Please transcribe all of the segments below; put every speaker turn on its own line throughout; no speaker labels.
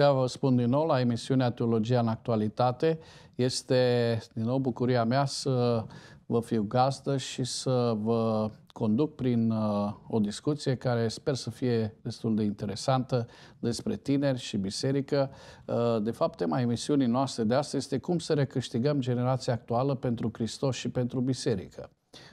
seara vă spun din nou la emisiunea Teologia în Actualitate. Este din nou bucuria mea să vă fiu gazdă și să vă conduc prin uh, o discuție care sper să fie destul de interesantă despre tineri și biserică. Uh, de fapt, tema emisiunii noastre de astăzi este cum să recâștigăm generația actuală pentru Hristos și pentru biserică.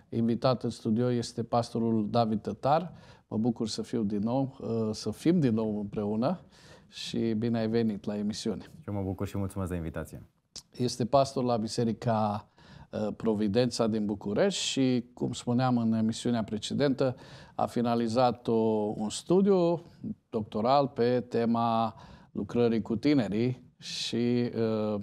Invitat în studio este pastorul David Tătar. Mă bucur să fiu din nou, uh, să fim din nou împreună. Uh, și bine ai venit la emisiune. Eu mă bucur și mulțumesc de invitație. Este pastor la Biserica ă, Providența din București și, cum spuneam în emisiunea precedentă, a finalizat o, un studiu doctoral pe tema lucrării cu tinerii și uh,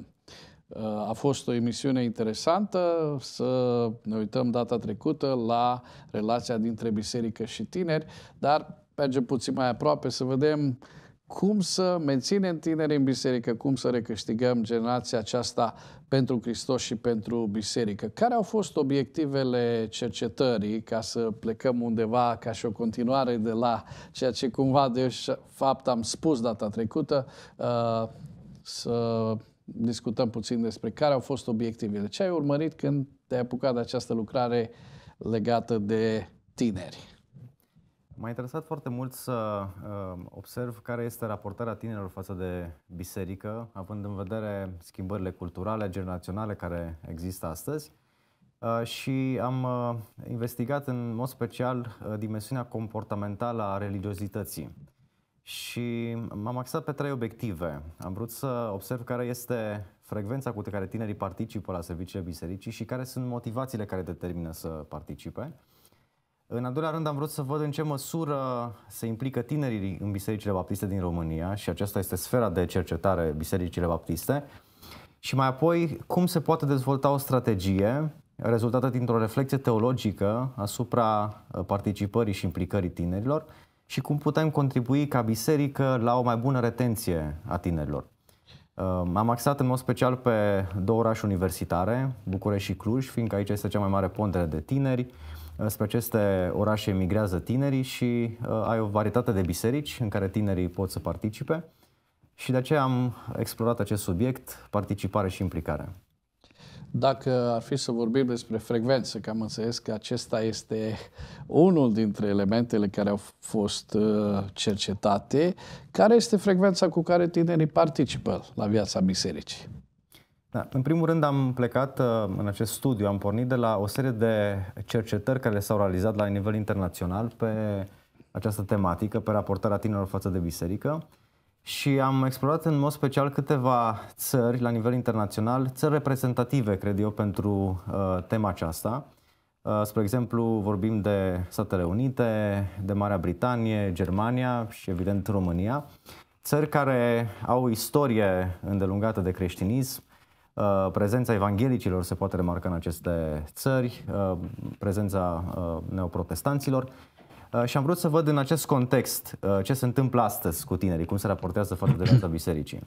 a fost o emisiune interesantă să ne uităm data trecută la relația dintre biserică și tineri, dar mergem puțin mai aproape să vedem uh, cum să menținem tinerii în biserică, cum să recâștigăm generația aceasta pentru Hristos și pentru biserică. Care au fost obiectivele cercetării, ca să plecăm undeva ca și o continuare de la ceea ce cumva de fapt am spus data trecută, uh, să discutăm puțin despre care au fost obiectivele. Ce ai urmărit când te-ai apucat de această lucrare legată de tineri?
M-a interesat foarte mult să uh, observ care este raportarea tinerilor față de biserică, având în vedere schimbările culturale, generaționale care există astăzi. Uh, și am uh, investigat în mod special dimensiunea comportamentală a religiozității. Și m-am axat pe trei obiective. Am vrut să observ care este frecvența cu care tinerii participă la serviciile bisericii și care sunt motivațiile care determină să participe. În al doilea rând am vrut să văd în ce măsură se implică tinerii în bisericile baptiste din România și aceasta este sfera de cercetare bisericile baptiste. Și mai apoi, cum se poate dezvolta o strategie rezultată dintr-o reflexie teologică asupra ă, participării și implicării tinerilor și cum putem contribui ca biserică la o mai bună retenție a tinerilor. Ă, am axat în mod special pe două orașe universitare, București și Cluj, fiindcă aici este cea mai mare pondere de tineri, Spre aceste orașe emigrează tinerii și uh, ai o varietate de biserici în care tinerii pot să participe și de aceea am explorat acest subiect, participare și implicare.
Dacă ar fi să vorbim despre frecvență, că am înțeles că acesta este unul dintre elementele care au fost uh, cercetate, care este frecvența cu care tinerii participă la viața bisericii?
Da. În primul rând am plecat uh, în acest studiu, am pornit de la o serie de cercetări care s-au realizat la nivel internațional pe această tematică, pe raportarea tinerilor față de biserică și am explorat în mod special câteva țări la nivel internațional, țări reprezentative, cred eu, pentru uh, tema aceasta. Uh, spre exemplu, vorbim de Statele Unite, de Marea Britanie, Germania și, evident, România. Țări care au o istorie îndelungată de creștinism, Uh, prezența evanghelicilor se poate remarca în aceste țări, uh, prezența uh, neoprotestanților. Și am vrut să văd în acest context ce se întâmplă astăzi cu tinerii, cum se raportează față de viața bisericii.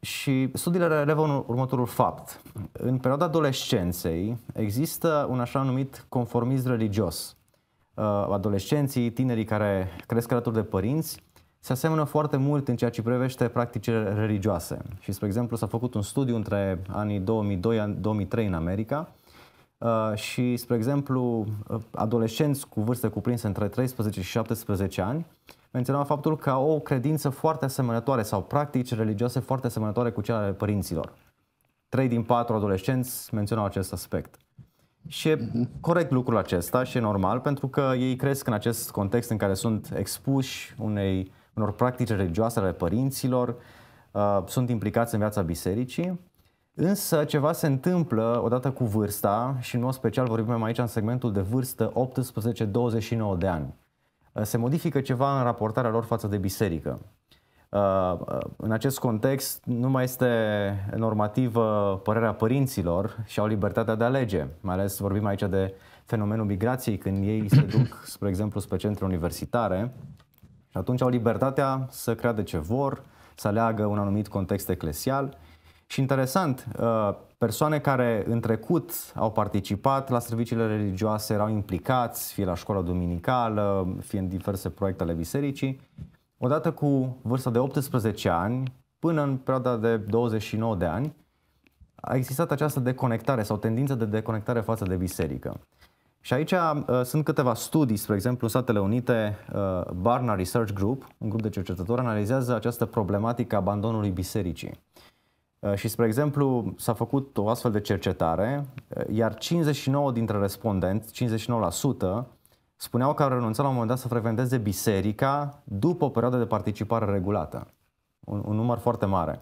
Și studiile relevă următorul fapt. În perioada adolescenței există un așa numit conformism religios. Adolescenții, tinerii care cresc alături de părinți, se asemănă foarte mult în ceea ce privește practicile religioase. Și, spre exemplu, s-a făcut un studiu între anii 2002-2003 în America uh, și, spre exemplu, uh, adolescenți cu vârste cuprinse între 13 și 17 ani menționau faptul că au o credință foarte asemănătoare sau practici religioase foarte asemănătoare cu cele ale părinților. Trei din patru adolescenți menționau acest aspect. Și e corect lucrul acesta și e normal pentru că ei cresc în acest context în care sunt expuși unei unor practici religioase ale părinților, uh, sunt implicați în viața bisericii, însă ceva se întâmplă odată cu vârsta și în mod special vorbim aici în segmentul de vârstă 18-29 de ani. Uh, se modifică ceva în raportarea lor față de biserică. Uh, în acest context nu mai este normativă părerea părinților și au libertatea de alege, mai ales vorbim aici de fenomenul migrației când ei se duc, spre exemplu, spre centre universitare atunci au libertatea să creadă ce vor, să aleagă un anumit context eclesial. Și interesant, uh, persoane care în trecut au participat la serviciile religioase, erau implicați, fie la școala dominicală, fie în diverse proiecte ale bisericii, odată cu vârsta de 18 ani până în perioada de 29 de ani, a existat această deconectare sau tendință de deconectare față de biserică. Și aici uh, sunt câteva studii, spre exemplu, Statele Unite, uh, Barna Research Group, un grup de cercetători, analizează această problematică a abandonului bisericii. Uh, și, spre exemplu, s-a făcut o astfel de cercetare, uh, iar 59 dintre respondenți, 59%, spuneau că au renunțat la un moment dat să frecventeze biserica după o perioadă de participare regulată. Un, un număr foarte mare.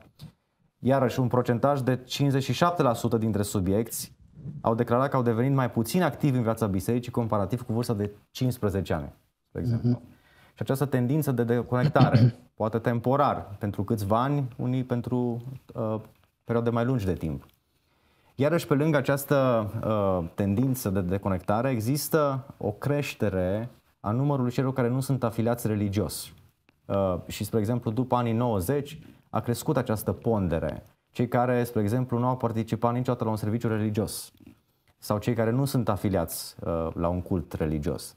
Iarăși, un procentaj de 57% dintre subiecți au declarat că au devenit mai puțin activi în viața bisericii comparativ cu vârsta de 15 ani, de exemplu. Uh-huh. Și această tendință de deconectare, poate temporar, pentru câțiva ani, unii pentru uh, perioade mai lungi de timp. Iarăși, pe lângă această uh, tendință de deconectare, există o creștere a numărului celor care nu sunt afiliați religios. Uh, și, spre exemplu, după anii 90 a crescut această pondere cei care, spre exemplu, nu au participat niciodată la un serviciu religios sau cei care nu sunt afiliați uh, la un cult religios.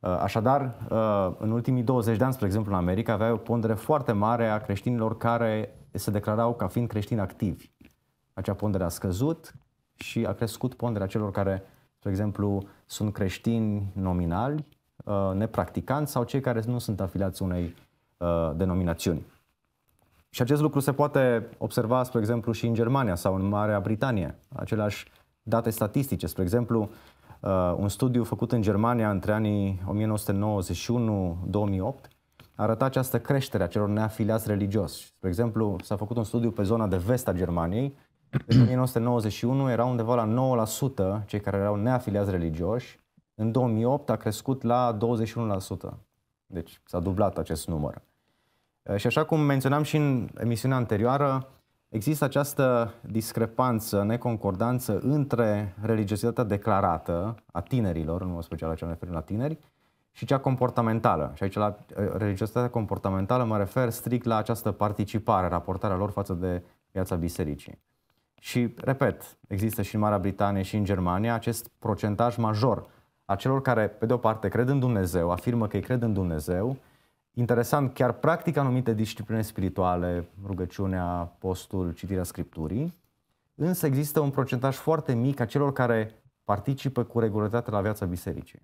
Uh, așadar, uh, în ultimii 20 de ani, spre exemplu, în America, avea o pondere foarte mare a creștinilor care se declarau ca fiind creștini activi. Acea pondere a scăzut și a crescut ponderea celor care, spre exemplu, sunt creștini nominali, uh, nepracticanți sau cei care nu sunt afiliați unei uh, denominațiuni. Și acest lucru se poate observa, spre exemplu, și în Germania sau în Marea Britanie. Aceleași date statistice, spre exemplu, uh, un studiu făcut în Germania între anii 1991-2008 arăta această creștere a celor neafiliați religios. Spre exemplu, s-a făcut un studiu pe zona de vest a Germaniei. În 1991 era undeva la 9% cei care erau neafiliați religioși. În 2008 a crescut la 21%. Deci s-a dublat acest număr. Uh, și așa cum menționam și în emisiunea anterioară, există această discrepanță, neconcordanță între religiozitatea declarată a tinerilor, în mod special la ce ne referim la tineri, și cea comportamentală. Și aici la uh, religiozitatea comportamentală mă refer strict la această participare, raportarea lor față de viața bisericii. Și, repet, există și în Marea Britanie și în Germania acest procentaj major a celor care, pe de o parte, cred în Dumnezeu, afirmă că ei cred în Dumnezeu, interesant, chiar practic anumite discipline spirituale, rugăciunea, postul, citirea scripturii, însă există un procentaj foarte mic a celor care participă cu regularitate la viața bisericii.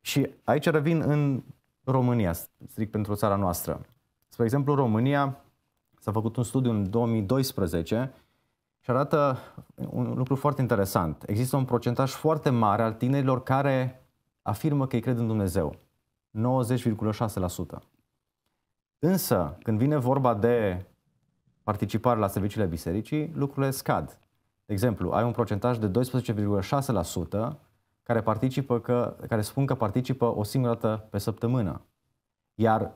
Și aici revin în România, strict pentru țara noastră. Spre exemplu, România s-a făcut un studiu în 2012 și arată un lucru foarte interesant. Există un procentaj foarte mare al tinerilor care afirmă că îi cred în Dumnezeu. 90,6%. Însă, când vine vorba de participare la serviciile bisericii, lucrurile scad. De exemplu, ai un procentaj de 12,6% care, participă că, care spun că participă o singură dată pe săptămână, iar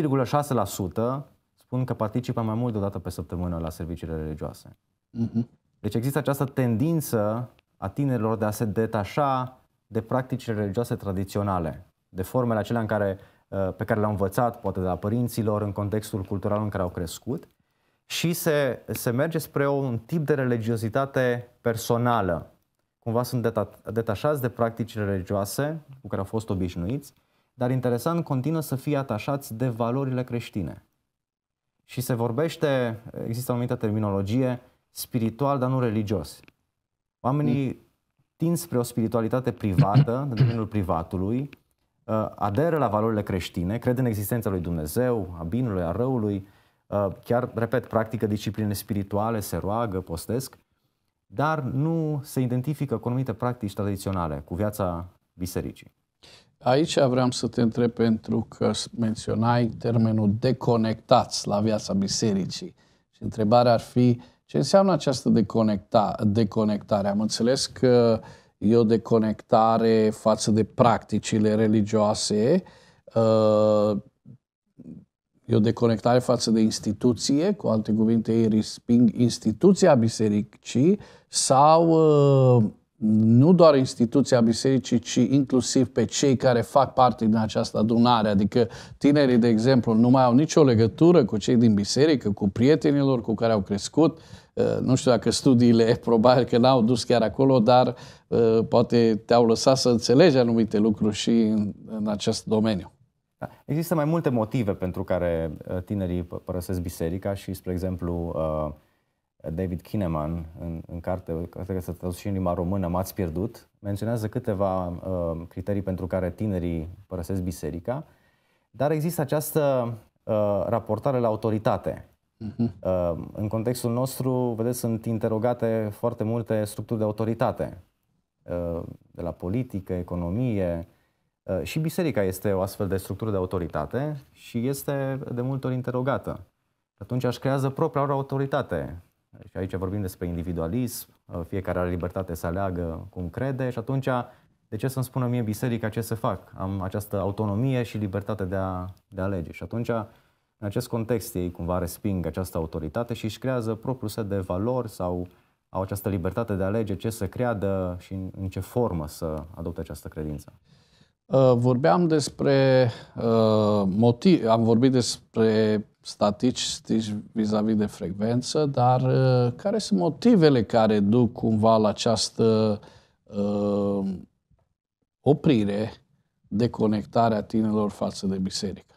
2,6% spun că participă mai mult de o dată pe săptămână la serviciile religioase. Uh-huh. Deci există această tendință a tinerilor de a se detașa de practicile religioase tradiționale de formele acelea în care, uh, pe care le-au învățat, poate de la părinților, în contextul cultural în care au crescut, și se, se merge spre un tip de religiozitate personală. Cumva sunt detașați de practicile religioase cu care au fost obișnuiți, dar interesant continuă să fie atașați de valorile creștine. Și se vorbește, există o anumită terminologie, spiritual, dar nu religios. Oamenii mm. tind spre o spiritualitate privată, în domeniul privatului, Uh, aderă la valorile creștine, crede în existența lui Dumnezeu, a binului, a răului, uh, chiar, repet, practică discipline spirituale, se roagă, postesc, dar nu se identifică cu anumite
practici tradiționale, cu viața bisericii. Aici vreau să te întreb pentru că menționai termenul deconectați la viața bisericii. Și întrebarea ar fi ce înseamnă această deconecta, deconectare. Am înțeles că uh, e o deconectare față de practicile religioase, uh, e o deconectare față de instituție, cu alte cuvinte ei risping instituția bisericii sau uh, nu doar instituția bisericii, ci inclusiv pe cei care fac parte din această adunare. Adică tinerii, de exemplu, nu mai au nicio legătură cu cei din biserică, cu prietenilor cu care au crescut, uh, nu știu dacă studiile probabil că n-au dus chiar acolo, dar uh, poate te-au lăsat să înțelegi anumite lucruri și în, în acest domeniu. Da. Există mai multe motive pentru care uh, tinerii părăsesc biserica și, spre exemplu,
uh, David Kineman, în, în carte, cred că s-a tradus și în limba română, M-ați pierdut, menționează câteva uh, criterii pentru care tinerii părăsesc biserica, dar există această uh, raportare la autoritate. Mhm. Ehm, în contextul nostru, vedeți, sunt interogate foarte multe structuri de autoritate, ehm, de la politică, economie. Ehm, și biserica este o astfel de structură de autoritate și este de multe ori interogată. Atunci aș creează propria lor autoritate. Și aici vorbim despre individualism, fiecare are libertate să aleagă cum crede și atunci de ce să-mi spună mie biserica ce să fac? Am această autonomie și libertate de a, de a alege. Și atunci în acest context, ei cumva resping această autoritate și își creează propriul set de valori sau au această libertate de a alege ce să creadă și în ce formă să adopte această credință.
Uh, vorbeam despre uh, motiv, am vorbit despre statistici vis-a-vis de frecvență, dar uh, care sunt motivele care duc cumva la această uh, oprire, deconectarea tinerilor față de biserică?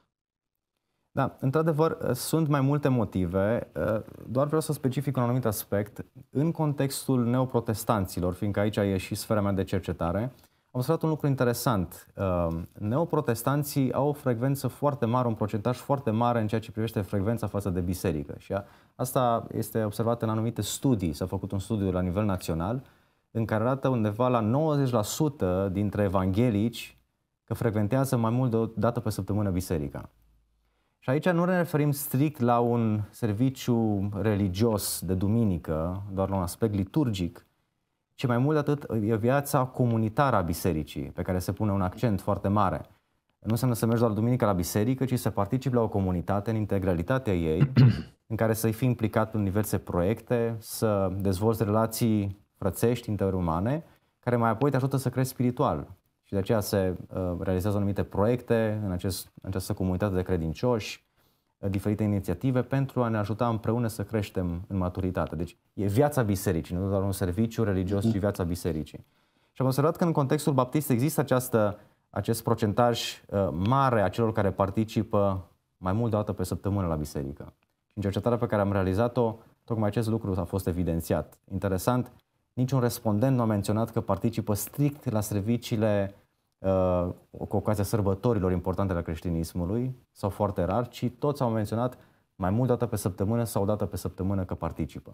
Da, într-adevăr,
ă, sunt mai multe motive. Ă, doar vreau să specific un anumit aspect. În contextul neoprotestanților, fiindcă aici e și sfera mea de cercetare, am observat un lucru interesant. Ă, neoprotestanții au o frecvență foarte mare, un procentaj foarte mare în ceea ce privește frecvența față de biserică. Și asta este observat în anumite studii. S-a făcut un studiu la nivel național în care arată undeva la 90% dintre evanghelici că frecventează mai mult de o dată pe săptămână biserica. Și aici nu ne referim strict la un serviciu religios de duminică, doar la un aspect liturgic, ci mai mult de atât e viața comunitară a bisericii, pe care se pune un accent foarte mare. Nu înseamnă să mergi doar duminică la biserică, ci să participi la o comunitate în integralitatea ei, în care să-i fi implicat în diverse proiecte, să dezvolți relații frățești, interumane, care mai apoi te ajută să crești spiritual. Și de aceea se uh, realizează anumite proiecte în, acest, în această comunitate de credincioși, uh, diferite inițiative pentru a ne ajuta împreună să creștem în maturitate. Deci e viața bisericii, nu doar un serviciu religios, ci viața bisericii. Și am observat că în contextul baptist există această, acest procentaj uh, mare a celor care participă mai mult de o dată pe săptămână la biserică. În cercetarea pe care am realizat-o, tocmai acest lucru a fost evidențiat. Interesant, niciun respondent nu a menționat că participă strict la serviciile uh, cu ocazia sărbătorilor importante ale creștinismului, sau foarte rar, ci toți au menționat mai mult dată pe săptămână sau dată pe săptămână că participă.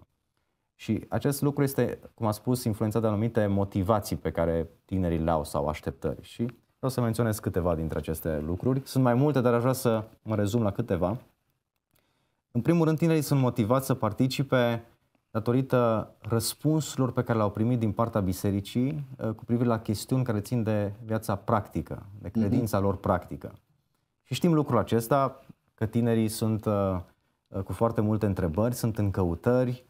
Și acest lucru este, cum am spus, influențat de anumite motivații pe care tinerii le au sau așteptări. Și vreau să menționez câteva dintre aceste lucruri. Sunt mai multe, dar aș vrea să mă rezum la câteva. În primul rând, tinerii sunt motivați să participe datorită răspunsurilor pe care le-au primit din partea bisericii uh, cu privire la chestiuni care țin de viața practică, de mhm. credința mm-hmm. lor practică. Și știm lucrul acesta, că tinerii sunt uh, uh, cu foarte multe întrebări, sunt în căutări,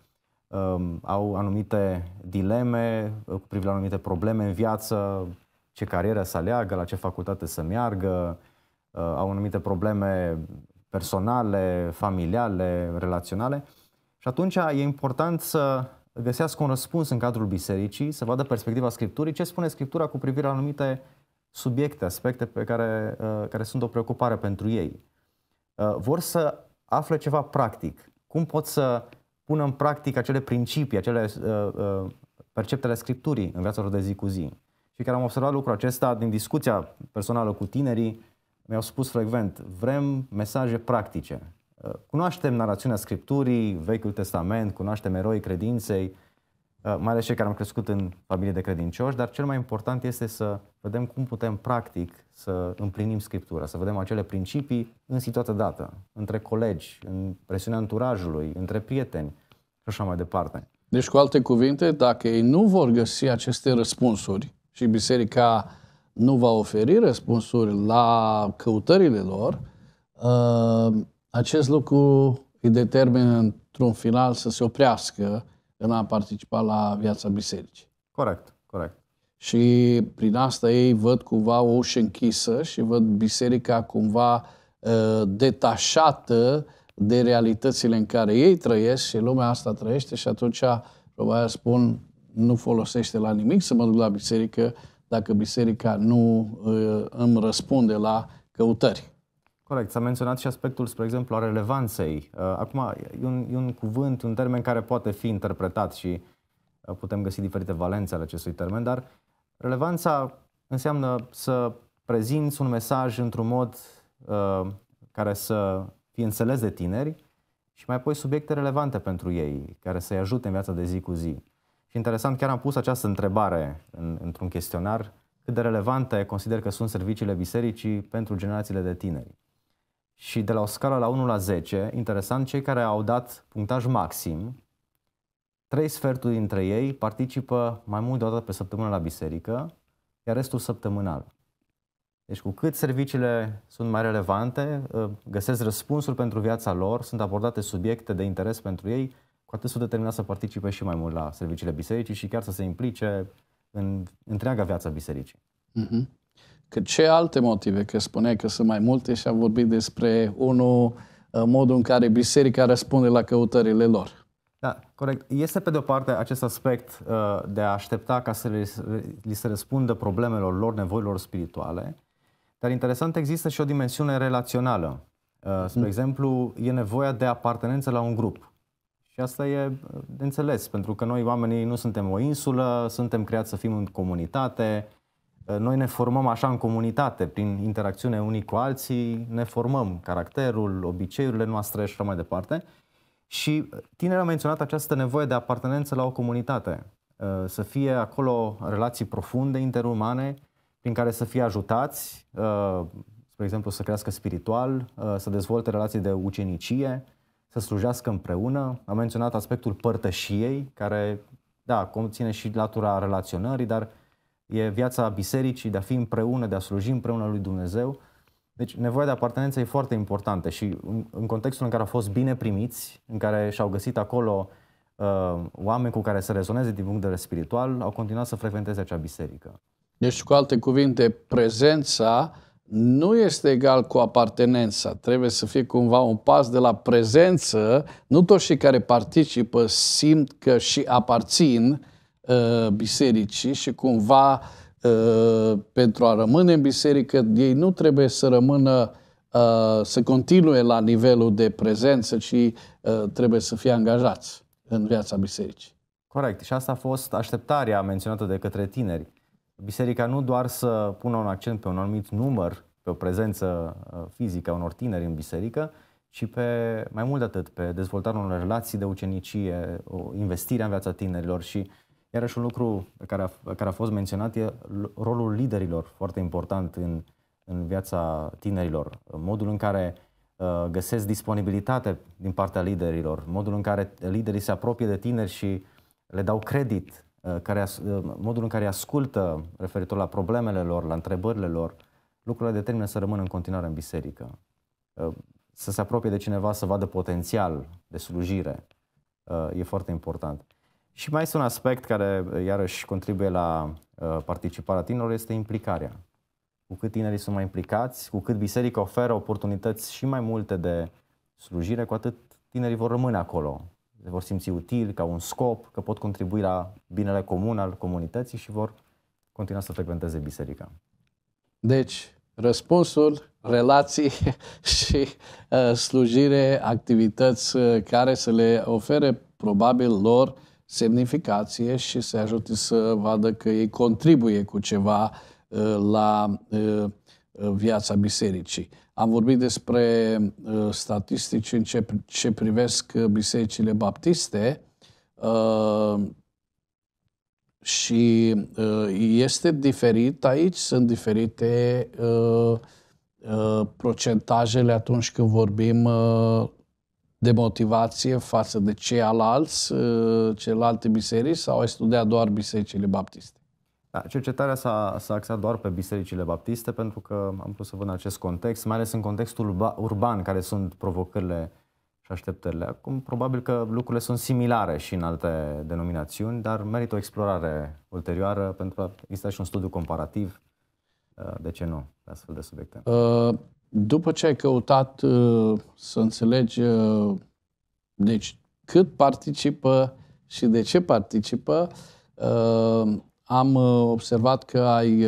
um, au anumite dileme cu privire la anumite probleme în viață, ce carieră să aleagă, la ce facultate să meargă, au anumite probleme personale, familiale, relaționale. Și atunci e important să găsească un răspuns în cadrul bisericii, să vadă perspectiva Scripturii, ce spune Scriptura cu privire la anumite subiecte, aspecte pe care, uh, care sunt o preocupare pentru ei. Uh, vor să afle ceva practic. Cum pot să pună în practic acele principii, acele uh, perceptele Scripturii în viața lor de zi cu zi. Și care am observat lucrul acesta din discuția personală cu tinerii, mi-au spus frecvent, vrem mesaje practice, Cunoaștem narațiunea Scripturii, Vechiul Testament, cunoaștem eroii credinței, uh, mai ales cei care am crescut în familie de credincioși, dar cel mai important este să vedem cum putem practic să împlinim Scriptura, să vedem acele principii în situația dată, între colegi, în presiunea anturajului, între prieteni
și așa mai departe. Deci, cu alte cuvinte, dacă ei nu vor găsi aceste răspunsuri și biserica nu va oferi răspunsuri la căutările lor, uh, acest lucru îi determină într-un final să se oprească în a participa la viața bisericii. Corect, corect. Și prin asta ei văd cumva o ușă închisă și văd biserica cumva ă, detașată de realitățile în care ei trăiesc și lumea asta trăiește și atunci probabil spun nu folosește la nimic să mă duc la biserică dacă biserica nu ă, îmi răspunde la căutări.
Corect. S-a menționat și aspectul, spre exemplu, a relevanței. Uh, acum, e un, e un cuvânt, un termen care poate fi interpretat și uh, putem găsi diferite valențe ale acestui termen, dar relevanța înseamnă să prezinți un mesaj într-un mod uh, care să fie înțeles de tineri și mai apoi subiecte relevante pentru ei, care să-i ajute în viața de zi cu zi. Și interesant, chiar am pus această întrebare în, într-un chestionar, cât de relevante consider că sunt serviciile bisericii pentru generațiile de tineri. Și de la o scală la 1 la 10, interesant, cei care au dat punctaj maxim, trei sferturi dintre ei participă mai mult de o dată pe săptămână la biserică, iar restul săptămânal. Deci cu cât serviciile sunt mai relevante, ă, găsesc răspunsuri pentru viața lor, sunt abordate subiecte de interes pentru ei, cu atât sunt determinați să participe și mai mult la serviciile bisericii și chiar să se implice în
întreaga viața bisericii. Mm-hmm. Că ce alte motive? Că spune că sunt mai multe și am vorbit despre unul, uh, modul în care biserica răspunde la căutările lor.
Da, corect. Este pe de-o parte acest aspect uh, de a aștepta ca să li, se răspundă problemelor lor, nevoilor spirituale, dar interesant există și o dimensiune relațională. Uh, spre mm. exemplu, e nevoia de apartenență la un grup. Și asta e uh, de înțeles, pentru că noi oamenii nu suntem o insulă, suntem creați să fim în comunitate, Eh, noi ne formăm așa în comunitate, prin interacțiune unii cu alții, ne formăm caracterul, obiceiurile noastre și așa mai departe. Și tineri a menționat această nevoie de apartenență la o comunitate, eh, să fie acolo relații profunde, interumane, prin care să fie ajutați, eh, spre exemplu, să crească spiritual, să dezvolte relații de ucenicie, să slujească împreună. Am menționat aspectul părtășiei, care, da, conține și latura relaționării, dar e viața bisericii, de a fi împreună, de a sluji împreună lui Dumnezeu. Deci nevoia de apartenență e foarte importantă și în, în contextul în care au fost bine primiți, în care și-au găsit acolo uh, oameni cu care să rezoneze din punct de vedere spiritual, au continuat să frecventeze acea biserică.
Deci, cu alte cuvinte, prezența nu este egal cu apartenența. Trebuie să fie cumva un pas de la prezență. Nu toți cei care participă simt că și aparțin, Uh, bisericii și cumva uh, pentru a rămâne în biserică, ei nu trebuie să rămână, uh, să continue la nivelul de prezență, ci trebuie să fie angajați în viața bisericii.
Corect. Și asta a fost așteptarea menționată de către tineri. Biserica nu doar să pună un accent pe un anumit număr, pe o prezență fizică a unor tineri în biserică, ci pe, mai mult de atât, pe dezvoltarea unor relații de ucenicie, o investire în viața tinerilor și uh, Iarăși un lucru care a, care a fost menționat e rolul liderilor, foarte important în, în viața tinerilor, modul în care uh, găsesc disponibilitate din partea liderilor, modul în care liderii se apropie de tineri și le dau credit, uh, care, uh, modul în care ascultă referitor la problemele lor, la întrebările lor, lucrurile determină să rămână în continuare în biserică. Uh, să se apropie de cineva, să vadă potențial de slujire, uh, e foarte important. Și mai este un aspect care iarăși contribuie la uh, participarea tinerilor, este implicarea. Cu cât tinerii sunt mai implicați, cu cât biserica oferă oportunități și mai multe de slujire, cu atât tinerii vor rămâne acolo. Se vor simți util, ca un scop, că pot contribui la binele comun al comunității și vor continua să frecventeze biserica.
Deci, răspunsul, relații și uh, slujire, activități uh, care să le ofere probabil lor uh, semnificație și să ajute să vadă că ei contribuie cu ceva uh, la uh, uh, viața bisericii. Am vorbit despre statistici în ce, privesc bisericile baptiste și este diferit aici, sunt diferite procentajele atunci când vorbim de motivație față de ceilalți, ă, celelalte biserici sau ai studiat doar bisericile baptiste? Da, cercetarea
s-a, s-a axat doar pe bisericile baptiste pentru că am pus să văd în acest context, mai ales în contextul urban care sunt provocările și așteptările. Acum, probabil că lucrurile sunt similare și în alte denominațiuni, dar merită o explorare ulterioară pentru a exista și un studiu comparativ. Ă, de ce nu? Pe astfel de subiecte.
Uh, după ce ai căutat uh, să înțelegi uh, deci cât participă și de ce participă, uh, am observat că ai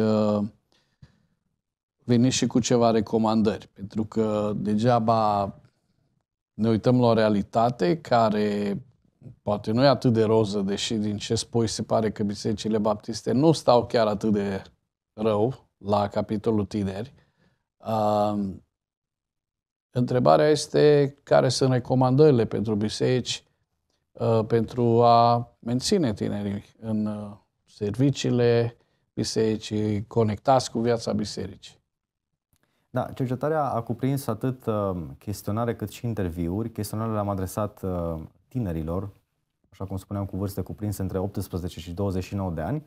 venit și cu ceva recomandări, pentru că degeaba ne uităm la o realitate care poate nu e atât de roză, deși din ce spui se pare că bisericile baptiste nu stau chiar atât de rău la capitolul tineri, întrebarea este care sunt recomandările pentru biserici uh, pentru a menține tinerii în uh, serviciile bisericii, conectați cu viața bisericii. Da, cercetarea a cuprins
atât uh, chestionare cât și interviuri. Chestionarele le-am adresat uh, tinerilor, așa cum spuneam, cu vârste cuprinse între 18 și 29 de ani,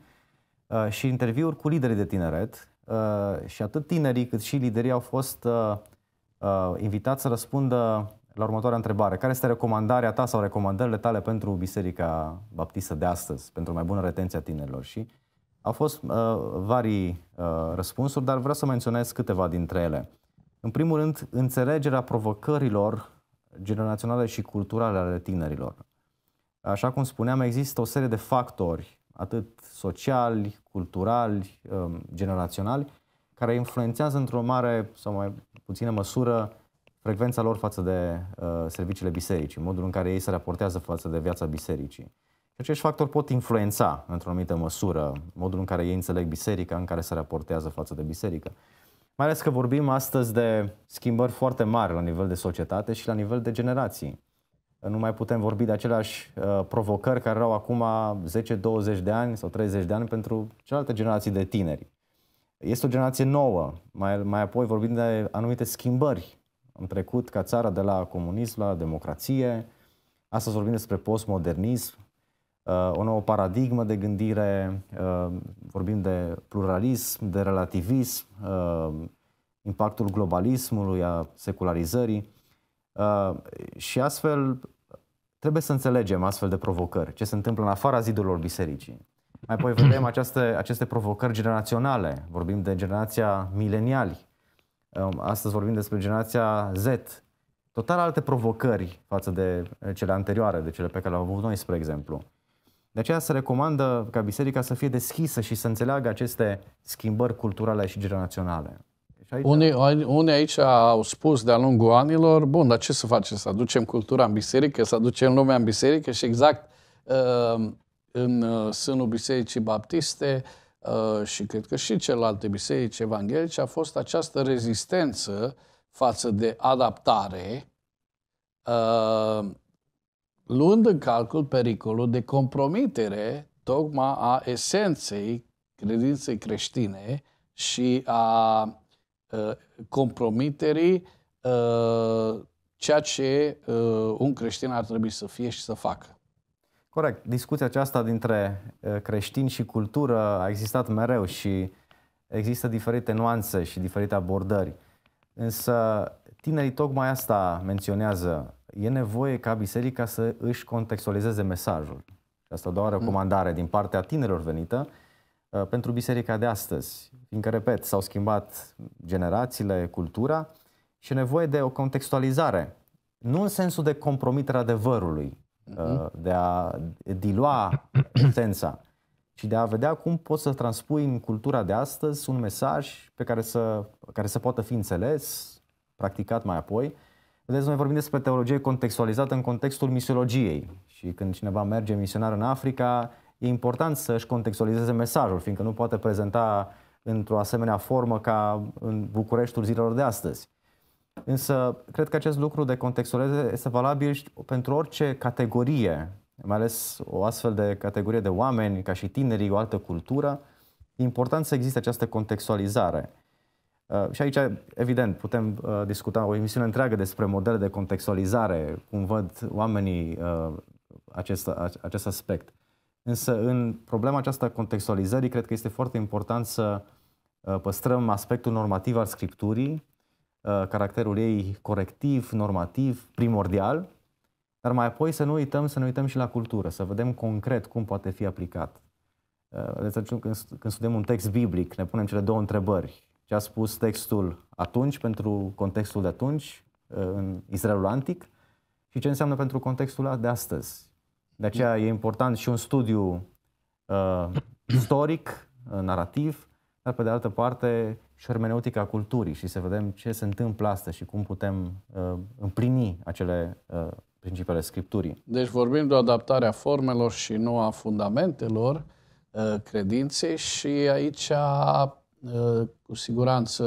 uh, și interviuri cu lideri de tineret Uh, și atât tinerii cât și liderii au fost uh, uh, invitați să răspundă la următoarea întrebare. Care este recomandarea ta sau recomandările tale pentru Biserica Baptistă de astăzi, pentru mai bună retenție a tinerilor? Și au fost uh, vari uh, răspunsuri, dar vreau să menționez câteva dintre ele. În primul rând, înțelegerea provocărilor generaționale și culturale ale tinerilor. Așa cum spuneam, există o serie de factori atât sociali, culturali, um, generaționali, care influențează într-o mare sau mai puțină măsură frecvența lor față de uh, serviciile bisericii, modul în care ei se raportează față de viața bisericii. Acești factori pot influența, într-o anumită măsură, modul în care ei înțeleg biserica, în care se raportează față de biserică. Mai ales că vorbim astăzi de schimbări foarte mari la nivel de societate și la nivel de generații nu mai putem vorbi de aceleași uh, provocări care erau acum 10-20 de ani sau 30 de ani pentru celelalte generații de tineri. Este o generație nouă. Mai, mai apoi vorbim de anumite schimbări. Am trecut ca țară de la comunism la democrație. Astăzi vorbim despre postmodernism, uh, o nouă paradigmă de gândire. Uh, vorbim de pluralism, de relativism, uh, impactul globalismului, a secularizării. Uh, și astfel trebuie să înțelegem astfel de provocări, ce se întâmplă în afara zidurilor bisericii. Mai apoi vedem aceste, aceste provocări generaționale. Vorbim de generația mileniali. Um, astăzi vorbim despre generația Z. Total alte provocări față de cele anterioare, de cele pe care le-am avut noi, spre exemplu. De aceea se recomandă ca biserica să fie deschisă și să înțeleagă aceste schimbări culturale și generaționale
aici... Unii, da. unii aici au spus de-a lungul anilor, bun, dar ce să facem? Să aducem cultura în biserică, să aducem lumea în biserică și exact uh, în uh, sânul Bisericii Baptiste uh, și cred că și celelalte biserici evanghelice a fost această rezistență față de adaptare, luând în calcul pericolul de compromitere tocmai a esenței credinței creștine și a Uh, compromiterii uh, ceea ce uh, un creștin ar trebui să fie și să facă.
Corect. Discuția aceasta dintre creștini și cultură a existat mereu și există diferite nuanțe și diferite abordări. Însă tinerii tocmai asta menționează. E nevoie ca biserica să își contextualizeze mesajul. Asta doar o mm. recomandare din partea tinerilor venită pentru biserica de astăzi. Fiindcă, repet, s-au schimbat generațiile, cultura și e nevoie de o contextualizare. Nu în sensul de compromitere adevărului, mhm. uh, de a dilua esența, ci de a vedea cum poți să transpui în cultura de astăzi un mesaj pe care să, care să poată fi înțeles, practicat mai apoi. Vedeți, noi vorbim despre teologie contextualizată în contextul misiologiei și când cineva merge misionar în Africa, e important să-și contextualizeze mesajul, fiindcă nu poate prezenta într-o asemenea formă ca în Bucureștiul zilelor de astăzi. Însă, cred că acest lucru de contextualizare este valabil pentru orice categorie, mai ales o astfel de categorie de oameni, ca și tinerii, o altă cultură. E important să existe această contextualizare. Uh, și aici, evident, putem uh, discuta o emisiune întreagă despre modele de contextualizare, cum văd oamenii uh, acest, acest aspect. Însă, în problema aceasta contextualizării, cred că este foarte important să Uh, păstrăm aspectul normativ al scripturii, uh, caracterul ei corectiv, normativ, primordial, dar mai apoi să nu uităm, să ne uităm și la cultură, să vedem concret cum poate fi aplicat. Deci când, studiem un text biblic, ne punem cele două întrebări. Ce a spus textul atunci pentru contextul de atunci, în Israelul antic, și ce înseamnă pentru contextul de astăzi. De aceea e important și un studiu uh, istoric, uh,
dar pe de altă parte
și hermeneutica culturii și să vedem ce se întâmplă astăzi și cum putem uh, împlini acele uh, principiile Scripturii.
Deci vorbim de o adaptare a formelor și nu a fundamentelor uh, credinței și aici uh, cu siguranță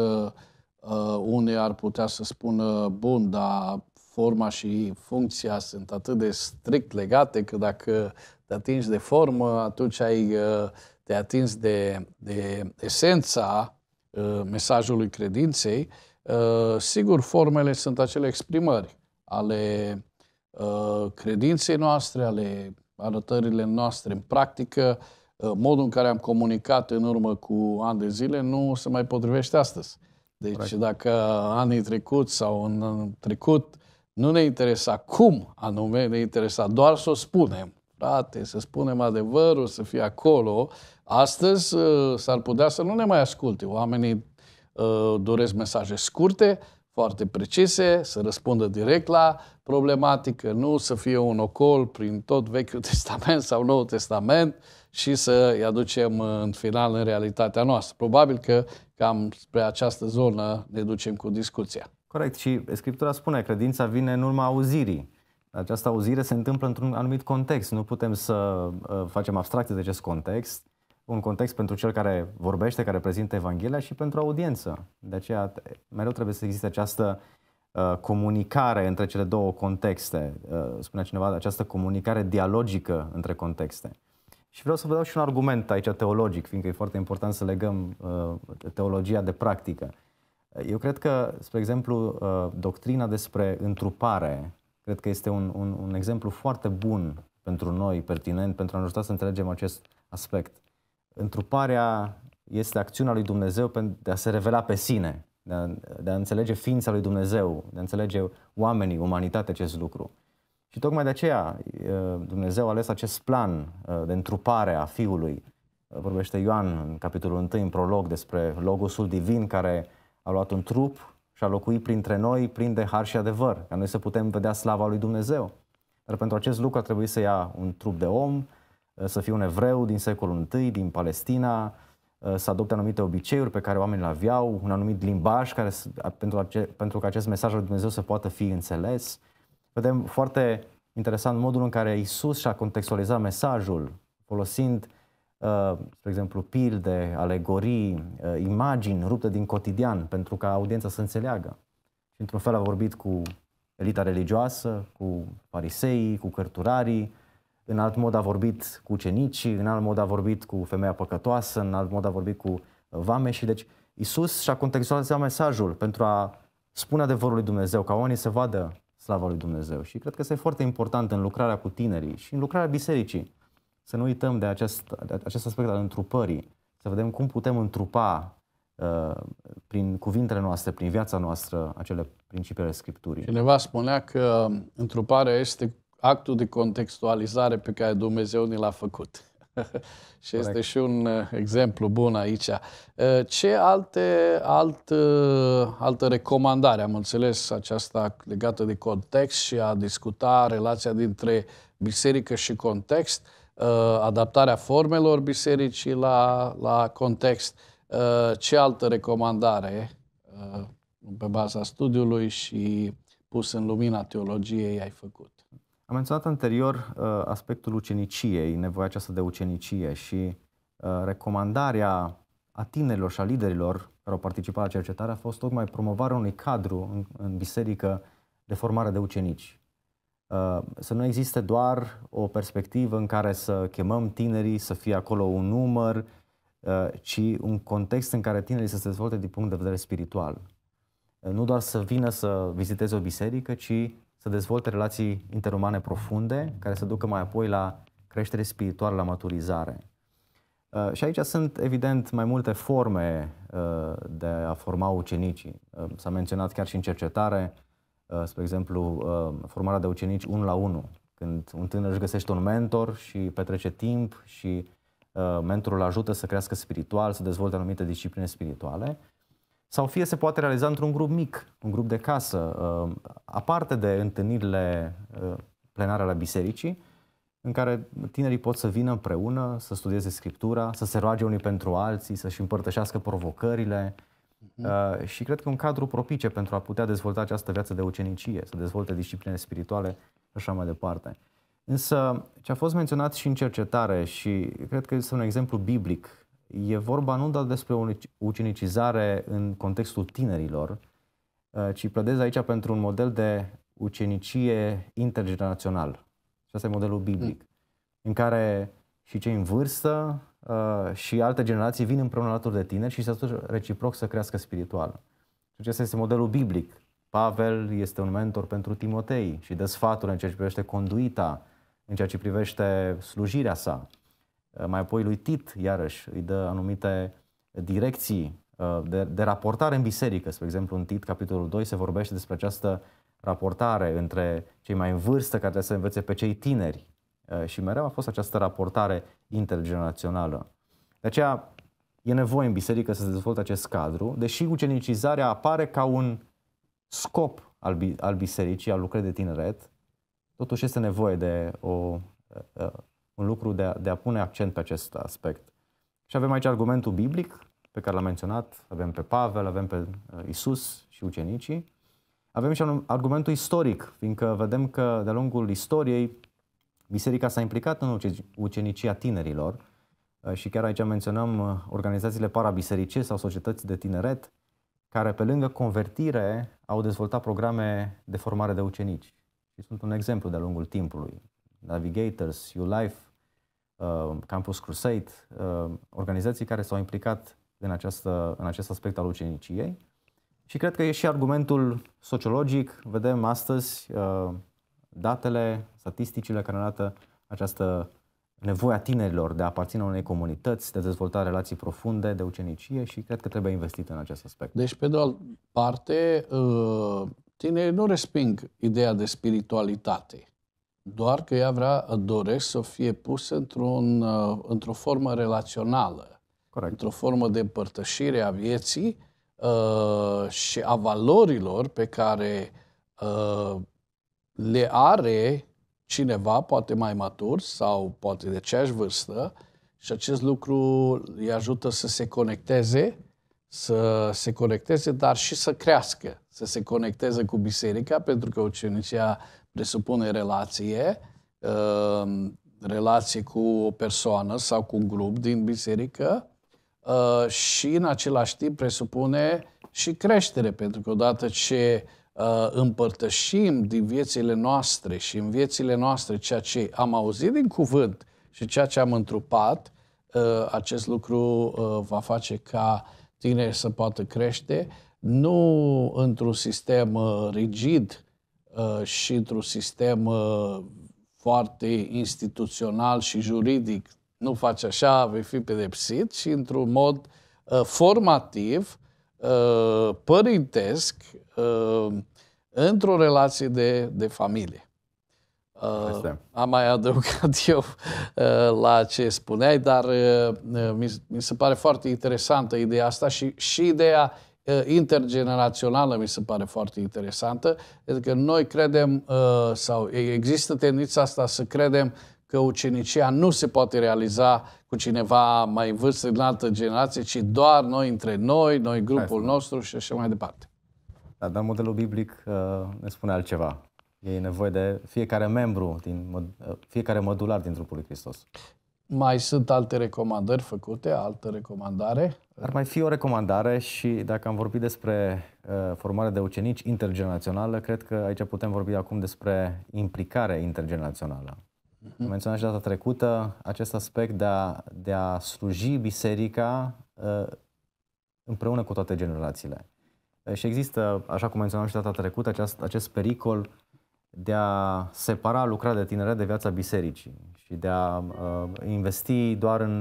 uh, unii ar putea să spună bun, dar forma și funcția sunt atât de strict legate că dacă te atingi de formă, atunci ai uh, te atins de, de esența uh, mesajului credinței, uh, sigur, formele sunt acele exprimări ale uh, credinței noastre, ale arătările noastre în practică, modul în care am comunicat în urmă cu ani de zile nu se mai potrivește astăzi. Deci Practic. dacă anii trecuți sau în trecut nu ne interesa cum anume, ne interesa doar să o spunem, frate, să spunem adevărul, să fie acolo, astăzi uh, s-ar putea să nu ne mai asculte. Oamenii uh, doresc mesaje scurte, foarte precise, să răspundă direct la problematică, nu să fie un ocol prin tot Vechiul Testament sau Noul Testament și să îi aducem uh, în final în realitatea noastră. Probabil că cam spre această zonă ne ducem cu discuția. Corect, și
Scriptura spune, credința vine în urma auzirii. Această auzire se întâmplă într-un anumit context. Nu putem să uh, facem abstracție de acest context. Un context pentru cel care vorbește, care prezintă Evanghelia și pentru audiență. De aceea mereu trebuie să existe această uh, comunicare între cele două contexte. Uh, spunea cineva această comunicare dialogică între contexte. Și vreau să vă dau și un argument aici teologic, fiindcă e foarte important să legăm teologia de practică. Eu cred că, spre exemplu, doctrina despre întrupare Cred că este un, un, un exemplu foarte bun pentru noi, pertinent, pentru a ne ajuta să înțelegem acest aspect. Întruparea este acțiunea lui Dumnezeu de a se revela pe sine, de a, de a înțelege ființa lui Dumnezeu, de a înțelege oamenii, umanitatea, acest lucru. Și tocmai de aceea Dumnezeu a ales acest plan de întrupare a Fiului. Vorbește Ioan în capitolul 1, în prolog, despre Logosul Divin care a luat un trup și a locui printre noi plin de har și adevăr, ca noi să putem vedea slava lui Dumnezeu. Dar pentru acest lucru a trebuit să ia un trup de om, eh, să fie un evreu din secolul I, din Palestina, eh, să adopte anumite obiceiuri pe care oamenii le aveau, un anumit limbaj care, pentru, ace, pentru că acest mesaj al lui Dumnezeu să poată fi înțeles. Vedem foarte interesant modul în care Isus și-a contextualizat mesajul, folosind uh, Uh, spre exemplu, pilde, alegorii, uh, imagini rupte din cotidian, pentru ca audiența să înțeleagă. Și într-un fel a vorbit cu elita religioasă, cu fariseii, cu cărturarii, în alt mod a vorbit cu ucenicii, în alt mod a vorbit cu femeia păcătoasă, în alt mod a vorbit cu uh, vame și deci Isus și-a contextualizat mesajul pentru a spune adevărul lui Dumnezeu, ca oamenii să vadă slava lui Dumnezeu. Și cred că este foarte important în lucrarea cu tinerii și în lucrarea bisericii să nu uităm de acest, de acest aspect al întrupării, să vedem cum putem întrupa uh, prin cuvintele noastre, prin viața noastră, acele principii ale
Scripturii. Cineva spunea că întruparea este actul de contextualizare pe care Dumnezeu ni l-a făcut. și Corect. este și un uh, exemplu bun aici. Uh, ce alte, alt, uh, altă recomandare? Am înțeles aceasta legată de context și a discuta relația dintre biserică și context. Uh, Uh, adaptarea formelor bisericii la, la context. Uh, ce altă recomandare, uh, pe baza studiului și pus în lumina teologiei, ai făcut? Am
menționat anterior aspectul uceniciei, nevoia aceasta de ucenicie și recomandarea a tinerilor și a liderilor care au participat la cercetare a fost tocmai promovarea unui cadru în, în biserică de formare de ucenici să nu existe doar o perspectivă în care să chemăm tinerii să fie acolo un număr, uh, ci un context în care tinerii să se dezvolte din punct de vedere spiritual. Uh, nu doar să vină să viziteze o biserică, ci să dezvolte relații interumane profunde, care să ducă mai apoi la creștere spirituală, la maturizare. Uh, și aici sunt, evident, mai multe forme de a forma ucenicii. S-a menționat chiar și în cercetare Uh, spre exemplu, uh, formarea de ucenici 1 la 1, când un tânăr își găsește un mentor și petrece timp și uh, mentorul ajută să crească spiritual, să dezvolte anumite discipline spirituale, sau fie se poate realiza într-un grup mic, un grup de casă, aparte de întâlnirile plenare ale bisericii, în care tinerii pot să vină împreună, să studieze Scriptura, să se roage unii pentru alții, să-și împărtășească provocările, Mm-hmm. uh Și cred că un cadru propice pentru a putea dezvolta această viață de ucenicie, să dezvolte discipline spirituale și așa mai departe. Însă, ce a fost menționat și în cercetare, și cred că este un exemplu biblic, e vorba nu doar despre o ucenicizare în contextul tinerilor, uh, ci plădez aici pentru un model de ucenicie intergenerațional. Și asta e modelul biblic, mm. în care și cei în vârstă Uh, și alte generații vin împreună alături de tineri și se ajută reciproc să crească spiritual. Și deci acesta este modelul biblic. Pavel este un mentor pentru Timotei și dă sfatul în ceea ce privește conduita, în ceea ce privește slujirea sa. Uh, mai apoi lui Tit, iarăși, îi dă anumite direcții uh, de, de raportare în biserică. Spre exemplu, în Tit, capitolul 2, se vorbește despre această raportare între cei mai în vârstă care trebuie să învețe pe cei tineri Uh, și mereu a fost această raportare intergenerațională. De aceea e nevoie în biserică să se dezvolte acest cadru, deși ucenicizarea apare ca un scop al, al bisericii, al lucrării de tineret, totuși este nevoie de o, uh, uh, un lucru de a, de a pune accent pe acest aspect. Și avem aici argumentul biblic pe care l-am menționat, avem pe Pavel, avem pe Isus și ucenicii. Avem și un argumentul istoric, fiindcă vedem că de-a lungul istoriei Biserica s-a implicat în ucenicia tinerilor uh, și chiar aici menționăm uh, organizațiile parabiserice sau societăți de tineret care pe lângă convertire au dezvoltat programe de formare de ucenici. Și sunt un exemplu de-a lungul timpului. Navigators, Life, uh, Campus Crusade, organizații care s-au implicat în, această, în acest aspect al uceniciei. Și cred că e și argumentul sociologic. Vedem astăzi datele, statisticile care arată această nevoia tinerilor de a aparține unei comunități, de a dezvolta relații profunde, de ucenicie
și cred că trebuie investit în acest aspect. Deci, pe de o parte, uh, tinerii nu resping ideea de spiritualitate, doar că ea vrea, doresc să fie pusă într-un, uh, într-o formă relațională, Corect. într-o formă de împărtășire a vieții uh, și a valorilor pe care le are cineva, poate mai matur sau poate de aceeași vârstă, și acest lucru îi ajută să se conecteze, să se conecteze, dar și să crească, să se conecteze cu biserica, pentru că ucenicia presupune relație, uh, relație cu o persoană sau cu un grup din biserică uh, și în același timp presupune și creștere, pentru că odată ce uh, Uh, împărtășim din viețile noastre și în viețile noastre ceea ce am auzit din cuvânt și ceea ce am întrupat, uh, acest lucru uh, va face ca tineri să poată crește, nu într-un sistem rigid și într-un sistem foarte instituțional și juridic, nu faci așa, vei fi pedepsit, și într-un mod formativ, părintesc, uh, într-o relație de, de familie. Uh, am mai adăugat eu uh, la ce spuneai, dar uh, uh mi, mi se pare foarte interesantă ideea asta și, și ideea uh, intergenerațională mi se pare foarte interesantă, pentru că adică noi credem, uh, sau există tendința asta să credem că ucenicia nu se poate realiza cu cineva mai în vârstă din altă generație, ci doar noi între noi, noi grupul nostru și așa mai departe.
Da, dar modelul biblic uh, ne spune altceva. E nevoie de fiecare membru, din, uh, fiecare modular din trupul lui Hristos.
Mai sunt alte recomandări făcute, altă recomandare? Ar mai
fi o recomandare și dacă am vorbit despre uh, formare de ucenici intergenerațională, cred că aici putem vorbi acum despre implicare intergenerațională. Uh-huh. Am menționat și data trecută acest aspect de a, de a sluji biserica uh, împreună cu toate generațiile. Și există, așa cum menționam și data trecută, acest, acest pericol de a separa lucrarea de tineret de viața bisericii și de a uh, investi doar în,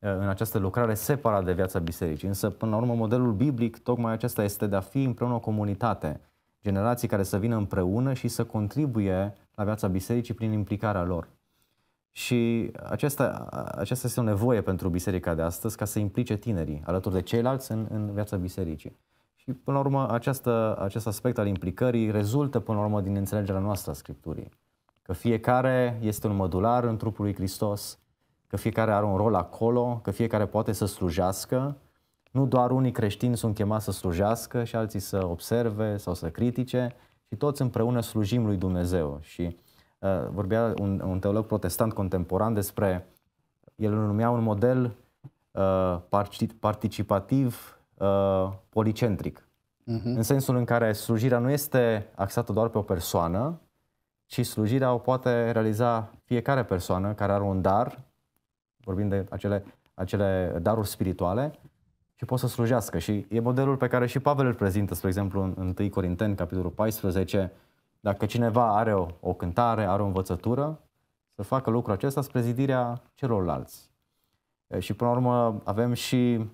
uh, în această lucrare separat de viața bisericii. Însă, până la urmă, modelul biblic, tocmai acesta este de a fi împreună o comunitate, generații care să vină împreună și să contribuie la viața bisericii prin implicarea lor. Și aceasta, aceasta este o nevoie pentru biserica de astăzi ca să implice tinerii alături de ceilalți în, în viața bisericii. Și, până la urmă, această, acest aspect al implicării rezultă, până la urmă, din înțelegerea noastră a Scripturii. Că fiecare este un modular în trupul lui Hristos, că fiecare are un rol acolo, că fiecare poate să slujească. Nu doar unii creștini sunt chemați să slujească și alții să observe sau să critique, ci toți împreună slujim lui Dumnezeu. Și uh, vorbea un, un teolog protestant contemporan despre, el îl numea un model uh, participativ Uh, policentric. Uh-huh. În sensul în care slujirea nu este axată doar pe o persoană, ci slujirea o poate realiza fiecare persoană care are un dar, vorbim de acele, acele daruri spirituale, și poate să slujească. Și e modelul pe care și Pavel îl prezintă, spre exemplu, în 1 Corinteni, capitolul 14, dacă cineva are o, o cântare, are o învățătură, să facă lucrul acesta spre zidirea celorlalți. Și până la urmă avem și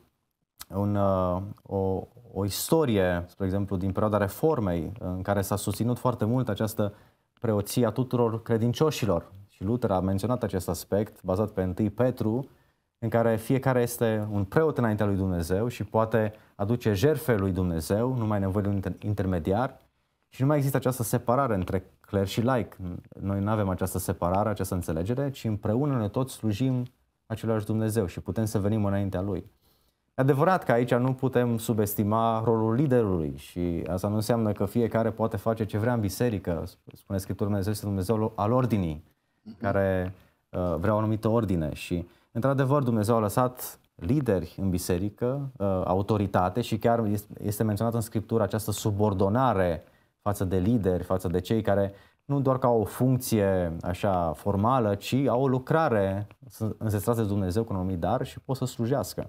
un, uh, o, o istorie, spre exemplu, din perioada reformei, în care s-a susținut foarte mult această preoție a tuturor credincioșilor. Și Luther a menționat acest aspect, bazat pe 1 Petru, în care fiecare este un preot înaintea lui Dumnezeu și poate aduce jerfe lui Dumnezeu, nu mai nevoie de un intermediar și nu mai există această separare între cler și laic. Noi nu avem această separare, această înțelegere, ci împreună noi toți slujim același Dumnezeu și putem să venim înaintea Lui adevărat că aici nu putem subestima rolul liderului și asta nu înseamnă că fiecare poate face ce vrea în biserică. Spune Scriptura Dumnezeu este Dumnezeu al ordinii, mhm. care uh, vrea o anumită ordine și într-adevăr Dumnezeu a lăsat lideri în biserică, uh, autoritate și chiar este menționată în Scriptură această subordonare față de lideri, față de cei care nu doar ca o funcție așa formală, ci au o lucrare înzestrați de Dumnezeu cu un anumit dar și pot să slujească.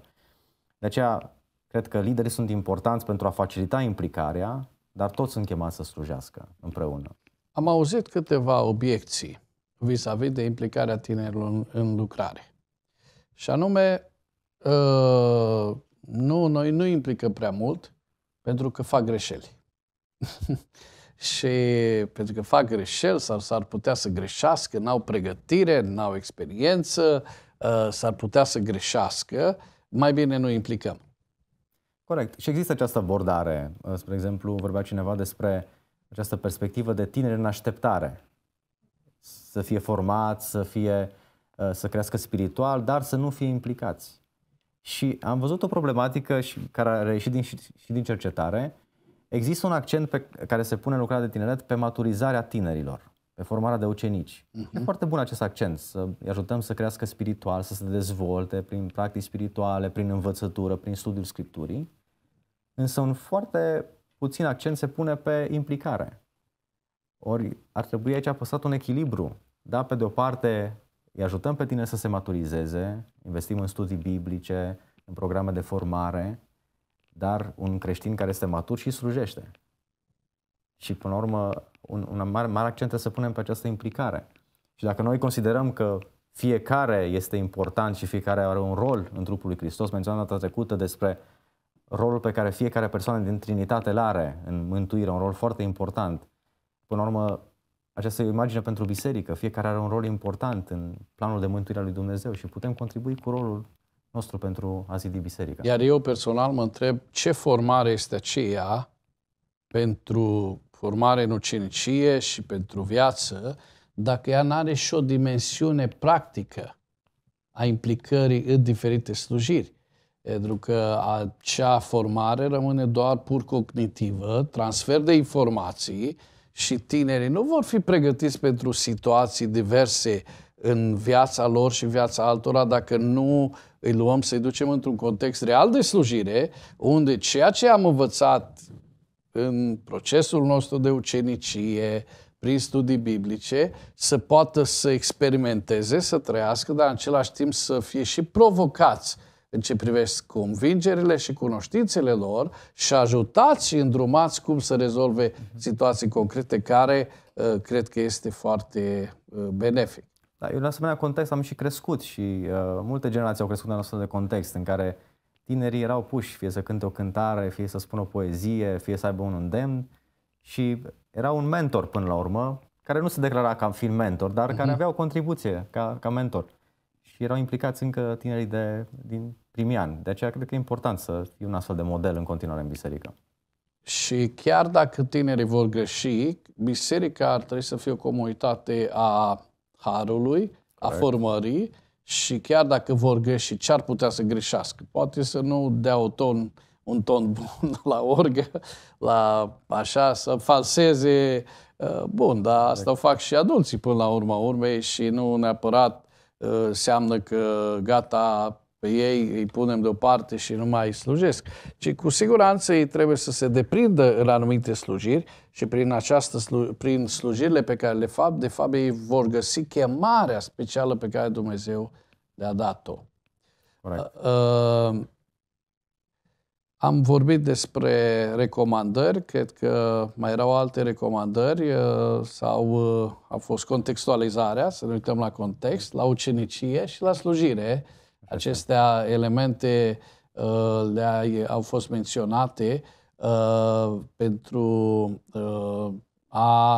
De aceea, cred că liderii sunt importanți pentru a facilita implicarea, dar toți sunt chemați să slujească
împreună. Am auzit câteva obiecții vis-a-vis de implicarea tinerilor în, în lucrare. Și anume, uh, nu, noi nu implicăm prea mult pentru că fac greșeli. și pentru că fac greșeli sau s-ar putea să greșească, n-au pregătire, n-au experiență, uh, s-ar putea să greșească mai bine nu implicăm.
Corect. Și există această abordare. Uh, spre exemplu, vorbea cineva despre această perspectivă de tineri în așteptare. Să fie formați, să, fie, uh, să crească spiritual, dar să nu fie implicați. Și am văzut o problematică și, care a reieșit din, și, și din cercetare. Există un accent pe care se pune în lucrarea de tineret pe maturizarea tinerilor pe formarea de ucenici. Uh-huh. E mhm. foarte bun acest accent, să-i ajutăm să crească spiritual, să se dezvolte prin practici spirituale, prin învățătură, prin studiul Scripturii, însă un foarte puțin accent se pune pe implicare. Ori ar trebui aici apăsat un echilibru. Da, pe de o parte îi ajutăm pe tine să se maturizeze, investim în studii biblice, în programe de formare, dar un creștin care este matur și slujește. Și, până la urmă, un, un mare, mare accent trebuie să punem pe această implicare. Și dacă noi considerăm că fiecare este important și fiecare are un rol în trupul lui Hristos, menționam data trecută despre rolul pe care fiecare persoană din Trinitate îl are în mântuire, un rol foarte important. Până la urmă, această imagine pentru biserică, fiecare are un rol important în planul de mântuire al lui Dumnezeu și putem contribui cu rolul nostru pentru a zidi biserica. Iar
eu personal mă întreb ce formare este aceea pentru formare în ucenicie și pentru viață, dacă ea nu are și o dimensiune practică a implicării în diferite slujiri. Pentru că acea formare rămâne doar pur cognitivă, transfer de informații și tinerii nu vor fi pregătiți pentru situații diverse în viața lor și viața altora dacă nu îi luăm să-i ducem într-un context real de slujire, unde ceea ce am învățat în procesul nostru de ucenicie, prin studii biblice, să poată să experimenteze, să trăiască, dar în același timp să fie și provocați în ce privește convingerile și cunoștințele lor și ajutați și îndrumați cum să rezolve situații concrete care uh, cred că este foarte uh, benefic. Da, eu în asemenea context am și
crescut și uh, multe generații au crescut în astfel de context în care uh, tinerii erau puși fie să cânte o cântare, fie să spună o poezie, fie să aibă un îndemn și era un mentor până la urmă, care nu se declara ca fiind mentor, dar uh-huh. care mhm. avea o contribuție ca, ca mentor. Și erau implicați încă tinerii de, din primii ani. De aceea cred că e important să fii un astfel de model în continuare în biserică.
Și chiar dacă tinerii vor greși, biserica ar trebui să fie o comunitate a harului, Correct. a formării și chiar dacă vor greși, ce ar putea să greșească? Poate să nu dea o ton, un ton bun la orgă, la așa, să falseze. Uh, bun, dar asta o fac și adulții până la urma urmei și nu neapărat înseamnă uh, că gata, pe ei îi punem deoparte și nu mai slujesc, ci cu siguranță ei trebuie să se deprindă în anumite slujiri și prin, această slu- prin slujirile pe care le fac, de fapt ei vor găsi chemarea specială pe care Dumnezeu le-a dat-o. Uh, am vorbit despre recomandări, cred că mai erau alte recomandări sau a fost contextualizarea, să ne uităm la context, la ucenicie și la slujire. Acestea elemente uh, le au fost menționate uh, pentru uh, a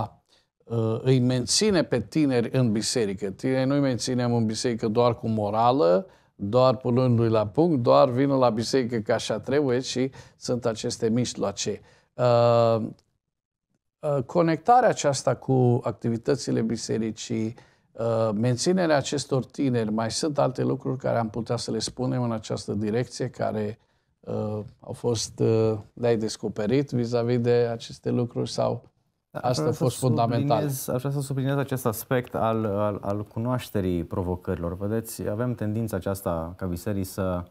uh, îi menține pe tineri în biserică. Tineri nu îi menținem în biserică doar cu morală, doar punându-i la punct, doar vină la biserică ca așa trebuie și sunt aceste mijloace. Uh, uh, conectarea aceasta cu activitățile bisericii Uh, menținerea acestor tineri, mai sunt alte lucruri care am putea să le spunem în această direcție, care uh, au fost, uh, le-ai descoperit vis-a-vis de aceste lucruri sau da, asta a fost fundamental? Aș
vrea să subliniez acest aspect al, al, al cunoașterii provocărilor. Vedeți, avem tendința aceasta ca biserii să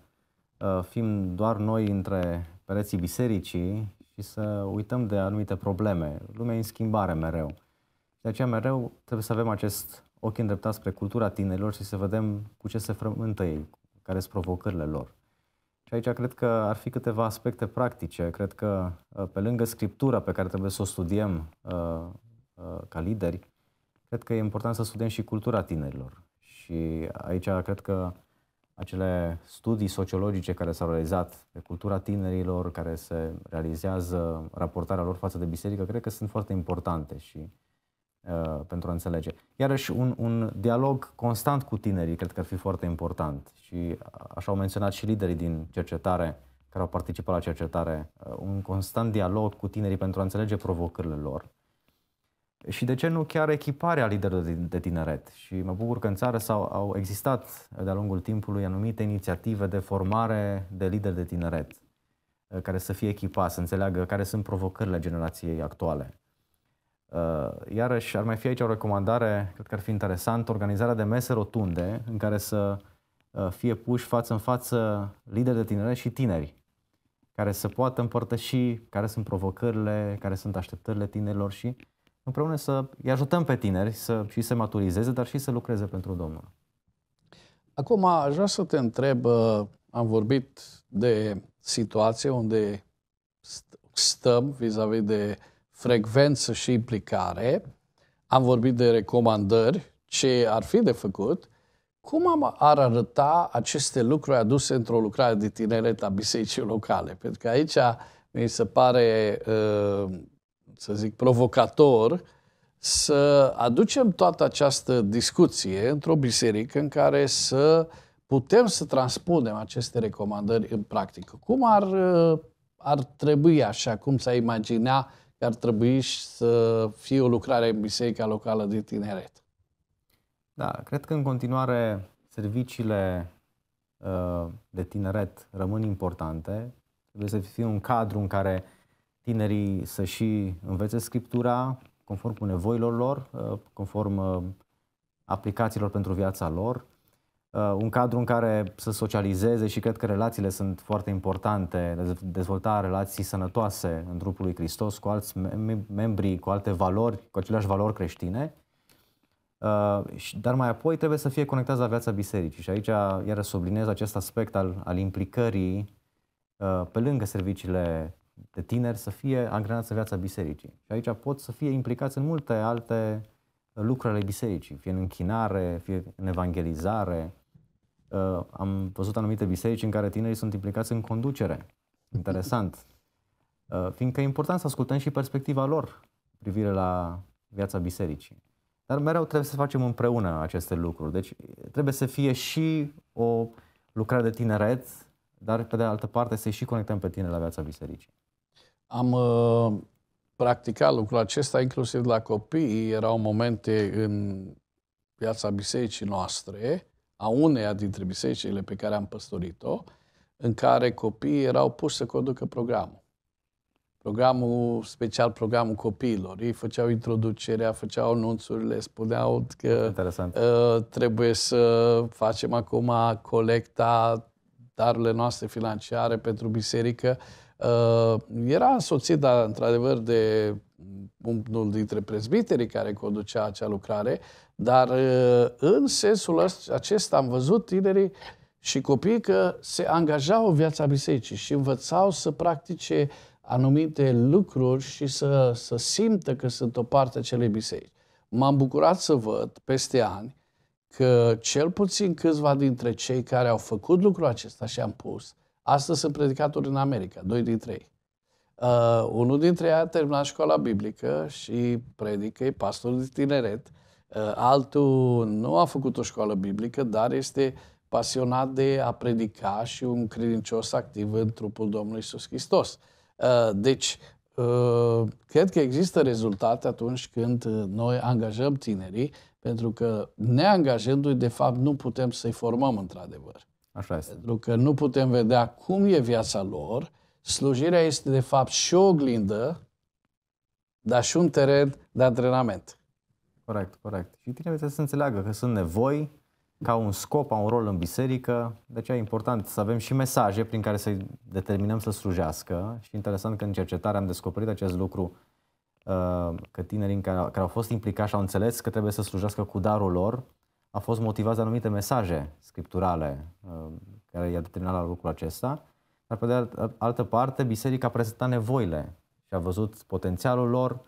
uh, fim doar noi între pereții bisericii și să uităm de anumite probleme. Lumea e în schimbare mereu. De aceea mereu trebuie să avem acest ochii îndreptați spre cultura tinerilor și să vedem cu ce se frământă ei, care sunt provocările lor. Și aici cred că ar fi câteva aspecte practice. Cred că ă, pe lângă scriptura pe care trebuie să o studiem ă, ă, ca lideri, cred că e important să studiem și cultura tinerilor. Și aici cred că acele studii sociologice care s-au realizat pe cultura tinerilor, care se realizează raportarea lor față de biserică, cred că sunt foarte importante și Uh, pentru a înțelege. Iarăși, un, un dialog constant cu tinerii cred că ar fi foarte important și așa au menționat și liderii din cercetare care au participat la cercetare, uh, un constant dialog cu tinerii pentru a înțelege provocările lor. Și de ce nu chiar echiparea liderilor de tineret? Și mă bucur că în țară s-au, au existat de-a lungul timpului anumite inițiative de formare de lideri de tineret uh, care să fie echipați, să înțeleagă care sunt provocările generației actuale Uh, iarăși, ar mai fi aici o recomandare, cred că ar fi interesant, organizarea de mese rotunde în care să uh, fie puși față în față lideri de tineri și tineri care să poată împărtăși care sunt provocările, care sunt așteptările tinerilor și împreună să îi ajutăm pe tineri să și se maturizeze, dar și să lucreze pentru Domnul.
Acum aș vrea să te întreb, uh, am vorbit de situație unde stăm vis-a-vis de frecvență și implicare, am vorbit de recomandări, ce ar fi de făcut, cum ar arăta aceste lucruri aduse într-o lucrare de tineret a bisericii locale? Pentru că aici mi se pare, uh, să zic, provocator să aducem toată această discuție într-o biserică în care să putem să transpunem aceste recomandări în practică. Cum ar, uh, ar trebui așa, cum s-a imagina că ar trebui să fie o lucrare în Biserica Locală de Tineret. Da, cred că în continuare
serviciile uh, de tineret rămân importante. Trebuie să fie un cadru în care tinerii să și învețe Scriptura conform cu nevoilor lor, uh, conform uh, aplicațiilor pentru viața lor, Uh, un cadru în care să socializeze și cred că relațiile sunt foarte importante, dezvolta relații sănătoase în trupul lui Hristos cu alți membri, cu alte valori, cu aceleași valori creștine, uh, dar mai apoi trebuie să fie conectați la viața bisericii și aici iar subliniez acest aspect al, al implicării uh, pe lângă serviciile de tineri să fie angrenați în viața bisericii. Și aici pot să fie implicați în multe alte lucruri ale bisericii, fie în închinare, fie în evangelizare, Uh, am văzut anumite biserici în care tinerii sunt implicați în conducere. Interesant. Uh, fiindcă e important să ascultăm și perspectiva lor cu privire la viața bisericii. Dar mereu trebuie să facem împreună aceste lucruri. Deci trebuie să fie și o lucrare de tineret, dar pe de altă parte să-i și conectăm pe tine la viața bisericii.
Am uh, practicat lucrul acesta inclusiv la copii. Erau momente în viața bisericii noastre a uneia dintre bisericile pe care am păstorit-o, în care copiii erau puși să conducă programul. Programul special, programul copiilor. Ei făceau introducerea, făceau anunțurile, spuneau că Interesant. Uh, trebuie să facem acum colecta darurile noastre financiare pentru biserică. Uh, Uh, era însoțit, dar, într-adevăr, de unul dintre prezbiterii care conducea acea lucrare, dar uh, în sensul acesta am văzut tinerii și copiii că se angajau în viața bisericii și învățau să practice anumite lucruri și să, să simtă că sunt o parte a celei biserici. M-am bucurat să văd peste ani că cel puțin câțiva dintre cei care au făcut lucrul acesta și am pus, Astăzi sunt predicatori în America, doi din trei. Uh, unul dintre ei a terminat școala biblică și predică, e pastor de tineret. Uh, altul nu a făcut o școală biblică, dar este pasionat de a predica și un credincios activ în trupul Domnului Iisus Hristos. Uh, deci, uh, cred că există rezultate atunci când noi angajăm tinerii, pentru că ne angajându-i, de fapt, nu putem să-i formăm într-adevăr. Așa este. Pentru că nu putem vedea cum e viața lor. Slujirea este, de fapt, și o oglindă, dar și un teren de antrenament.
Corect, corect. Și trebuie să înțeleagă că sunt nevoi, ca un scop, ca un rol în biserică, de deci aceea e important să avem și mesaje prin care să-i determinăm să slujească. Și interesant că în cercetare am descoperit acest lucru, uh, că tinerii care, care au fost implicați și au înțeles că trebuie să slujească cu darul lor, a fost motivat de anumite mesaje scripturale uh, care i-a determinat la lucrul acesta, dar pe de altă parte biserica a prezentat nevoile și a văzut potențialul lor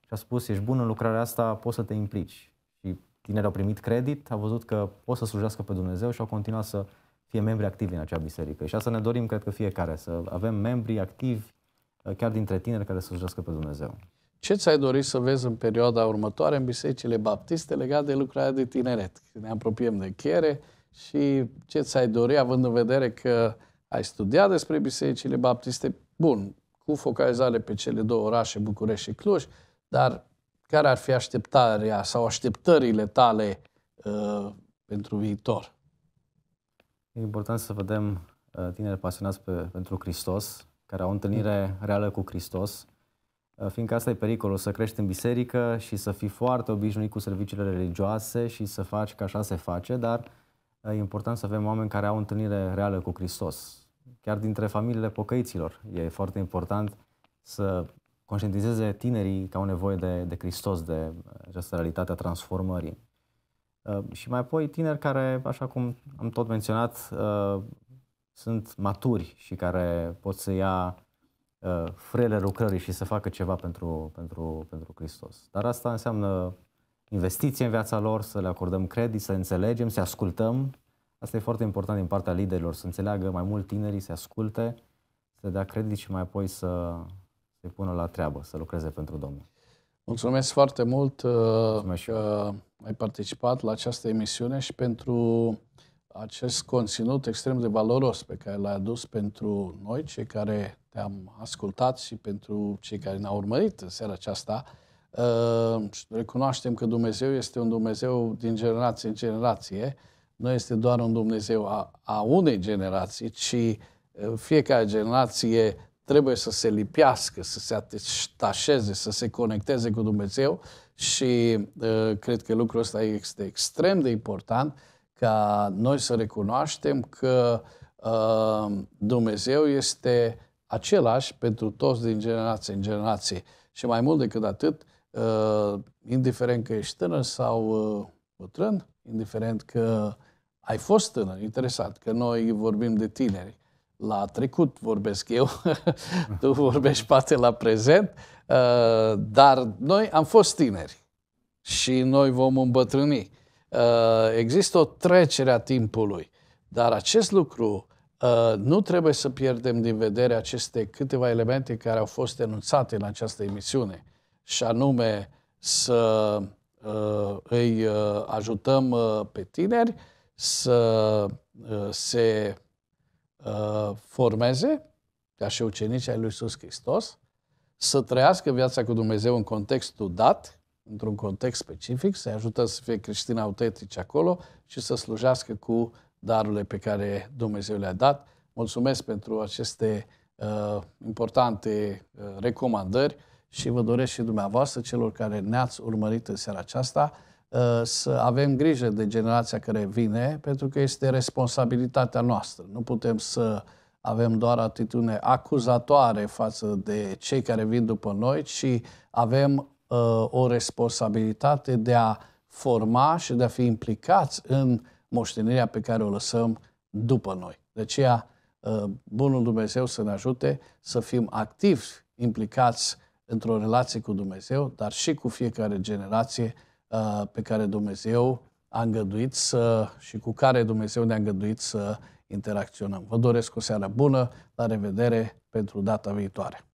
și a spus, ești bun în lucrarea asta, poți să te implici. Și tinerii au primit credit, au văzut că pot să slujească pe Dumnezeu și au continuat să fie membri activi în acea biserică. Și asta ne dorim, cred că fiecare, să avem membri activi uh, chiar dintre tineri care să slujească pe Dumnezeu.
Ce ți-ai dori să vezi în perioada următoare în bisericile baptiste legat de lucrarea de tineret? Ne apropiem de chiere și ce ți-ai dori având în vedere că ai studiat despre bisericile baptiste, bun, cu focalizare pe cele două orașe, București și Cluj, dar care ar fi așteptarea sau așteptările tale uh, pentru viitor?
E important să vedem uh, tineri pasionați pe, pentru Hristos, care au o întâlnire reală cu Hristos, Uh, fiindcă asta e pericolul, să crești în biserică și să fii foarte obișnuit cu serviciile religioase și să faci ca așa se face, dar uh, e important să avem oameni care au întâlnire reală cu Hristos. Chiar dintre familiile pocăiților e foarte important să conștientizeze tinerii că au nevoie de, de Hristos, de uh, această realitate a transformării. Și mai apoi tineri care, așa cum am tot menționat, sunt maturi și care pot să ia Uh, frele lucrării și să facă ceva pentru, pentru, pentru Hristos. Dar asta înseamnă investiție în viața lor, să le acordăm credit, să înțelegem, să ascultăm. Asta e foarte important din partea liderilor, să înțeleagă mai mult tinerii, să asculte, să dea credit și mai apoi să se pună la treabă, să lucreze pentru Domnul.
Mulțumesc foarte mult uh, Mulțumesc. că uh, ai participat la această emisiune și pentru acest conținut extrem de valoros pe care l-ai adus pentru noi, cei care te-am ascultat și pentru cei care ne-au urmărit în seara aceasta, uh, recunoaștem că Dumnezeu este un Dumnezeu din generație în generație, nu este doar un Dumnezeu a, a unei generații, ci uh, fiecare generație trebuie să se lipească, să se atașeze, să se conecteze cu Dumnezeu și uh, cred că lucrul ăsta este extrem de important ca noi să recunoaștem că Dumnezeu este același pentru toți din generație în generație. Și mai mult decât atât, uh, indiferent că ești tânăr sau uh, bătrân, indiferent că ai fost tânăr, interesat că noi vorbim de tineri. La trecut vorbesc eu, tu vorbești poate la prezent, uh, dar noi am fost tineri și noi vom îmbătrâni. Există o trecere a timpului, dar acest lucru Uh, nu trebuie să pierdem din vedere aceste câteva elemente care au fost enunțate în această emisiune, și anume să uh, îi uh, ajutăm pe tineri să se formeze ca și ucenici ai lui Iisus Hristos, să trăiască viața cu Dumnezeu în contextul dat, într-un context specific, să-i ajută să fie creștini autentici acolo și să slujească cu darurile pe care Dumnezeu le-a dat. Mulțumesc pentru aceste uh, importante uh, recomandări și vă doresc și dumneavoastră, celor care ne-ați urmărit în seara aceasta, uh, să avem grijă de generația care vine, pentru că este responsabilitatea noastră. Nu putem să avem doar atitudine acuzatoare față de cei care vin după noi, ci avem uh, o responsabilitate de a forma și de a fi implicați în moștenirea pe care o lăsăm după noi. De aceea, ă, Bunul Dumnezeu să ne ajute să fim activi, implicați într-o relație cu Dumnezeu, dar și cu fiecare generație ă, pe care Dumnezeu a îngăduit să, și cu care Dumnezeu ne-a îngăduit să interacționăm. Vă doresc o seară bună, la revedere pentru data viitoare!